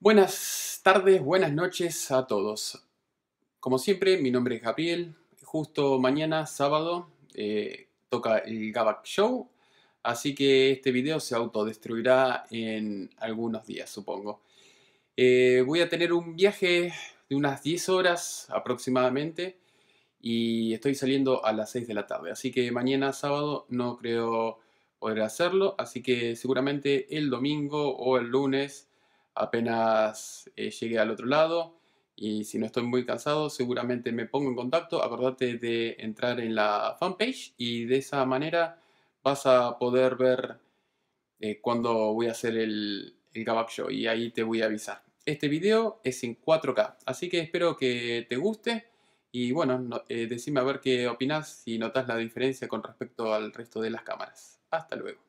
Buenas tardes, buenas noches a todos. Como siempre, mi nombre es Gabriel. Justo mañana, sábado, eh, toca el Gabak Show, así que este video se autodestruirá en algunos días, supongo. Eh, voy a tener un viaje de unas 10 horas aproximadamente y estoy saliendo a las 6 de la tarde, así que mañana, sábado, no creo poder hacerlo, así que seguramente el domingo o el lunes apenas llegué eh, llegue al otro lado. Y si no estoy muy cansado, seguramente me pongo en contacto. Acordate de entrar en la fanpage y de esa manera vas a poder ver eh, cuando voy a hacer el, el Show y ahí te voy a avisar. Este video es en 4K, así que espero que te guste. Y bueno, eh, decime a ver qué opinas si notas la diferencia con respecto al resto de las cámaras. Hasta luego.